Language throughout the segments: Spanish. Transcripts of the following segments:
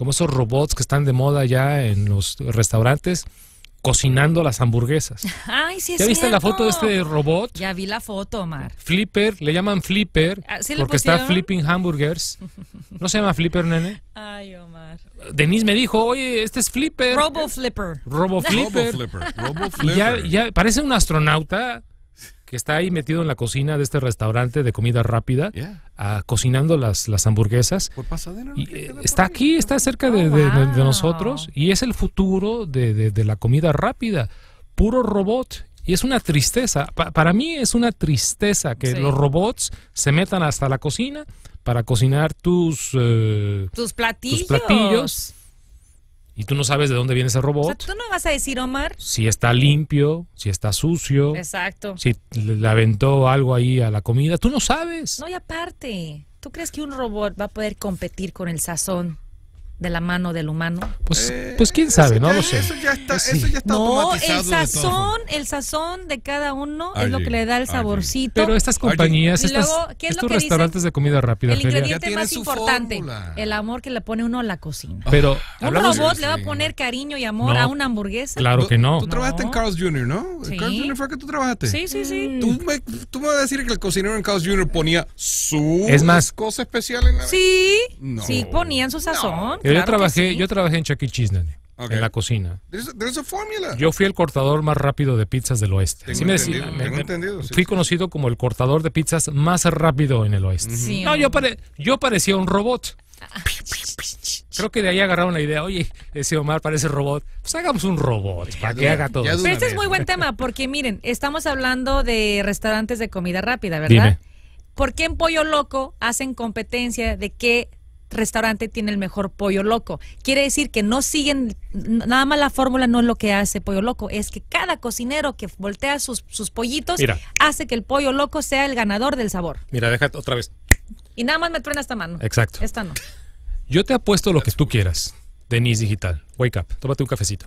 como esos robots que están de moda ya en los restaurantes cocinando las hamburguesas. Ay, sí, es ¿Ya viste la foto de este robot? Ya vi la foto, Omar. Flipper, le llaman Flipper ah, porque está flipping hamburgers. ¿No se llama Flipper, nene? Ay, Omar. Denise me dijo, oye, este es Flipper. Robo Flipper. Robo Flipper. Robo Flipper. Robo Flipper. Y ya, ya parece un astronauta que está ahí metido en la cocina de este restaurante de comida rápida, ah, cocinando las, las hamburguesas. Por eh, está aquí, está cerca de, oh, nosotros y es el futuro de, la comida rápida, puro robot. Y es una tristeza, para mí es una tristeza que los robots se metan hasta la cocina para cocinar tus, eh, Tus platillos y tú no sabes de dónde viene ese robot. tú no vas a decir, Omar. Si está limpio, si está sucio. Exacto. Si le aventó algo ahí a la comida. Tú no sabes. No, y aparte, ¿tú crees que un robot va a poder competir con el sazón de la mano del humano? Pues, eh, pues quién sabe, no lo sé. Eso ya está, eso ya está no, el sazón, el sazón de cada uno es lo que le da el saborcito. Pero estas compañías, estas, luego, ¿qué es estos restaurantes de comida rápida, el ingrediente más importante, el amor que le pone uno a la cocina. Pero un robot le va a poner cariño y amor a una hamburguesa. Claro que no. Tú, trabajaste en Carl's Jr., ¿no? Sí. Carl's Jr. fue que tú trabajaste. Sí, sí, sí. Tú me, tú me vas a decir que el cocinero en Carl's Jr. ponía su es más, cosa especial en la. Sí, sí ponían su sazón yo trabajé, yo trabajé en Chuck e. en la cocina. yo fui el cortador más rápido de pizzas del oeste. fui conocido como el cortador de pizzas más rápido en el oeste. no, yo, yo parecía un robot. Ah. Creo que de ahí agarraron la idea, oye, ese Omar parece robot, pues hagamos un robot para que haga todo. Pero este es muy buen tema, porque miren, estamos hablando de restaurantes de comida rápida, ¿verdad? Dime. ¿Por qué en Pollo Loco hacen competencia de qué restaurante tiene el mejor pollo loco. Quiere decir que no siguen, nada más la fórmula no es lo que hace pollo loco, es que cada cocinero que voltea sus, pollitos hace que el pollo loco sea el ganador del sabor. Mira, deja otra vez. Y nada más me truena esta mano. Exacto. Esta no. Yo te apuesto lo que tú quieras, Denise Digital. Wake up, tómate un cafecito.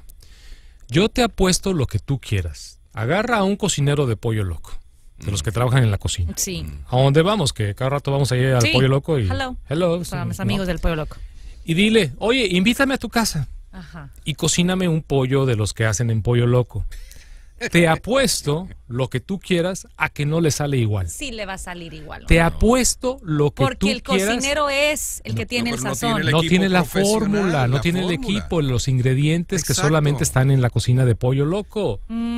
Yo te apuesto lo que tú quieras. Agarra a un cocinero de pollo loco de los que trabajan en la cocina. Sí. Mm. ¿A dónde vamos? Que cada rato vamos a ir al Pollo Loco y... Hello. Hello. mis amigos del Pollo Loco. Y dile, oye, invítame a tu casa. Ajá. Y cocíname un pollo de los que hacen en Pollo Loco. Te apuesto lo que tú quieras a que no le sale igual. Sí le va a salir igual. Te apuesto lo que tú quieras. Porque el cocinero es el que tiene el sazón. no tiene, la fórmula, no tiene el equipo, los ingredientes que solamente están en la cocina de Pollo Loco. Mm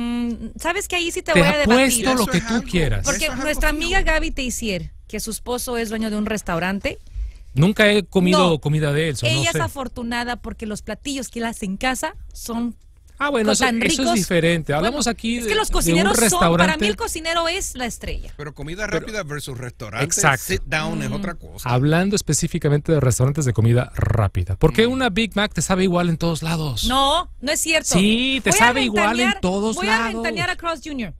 sabes que ahí sí te, voy a debatir. Te lo que tú quieras. Porque nuestra amiga Gaby Teisier, que su esposo es dueño de un restaurante, Nunca he comido comida de él. Ella es afortunada porque los platillos que él hace en casa son Ah, bueno, eso, es diferente. Hablamos aquí de, es que los cocineros Son, para mí el cocinero es la estrella. Pero comida rápida versus restaurante exacto. sit down es otra mm. cosa. Hablando específicamente de restaurantes de comida rápida. Porque mm. una Big Mac te sabe igual en todos lados? No, no es cierto. Sí, te sabe igual en todos lados. Voy a ventanear a Cross Junior.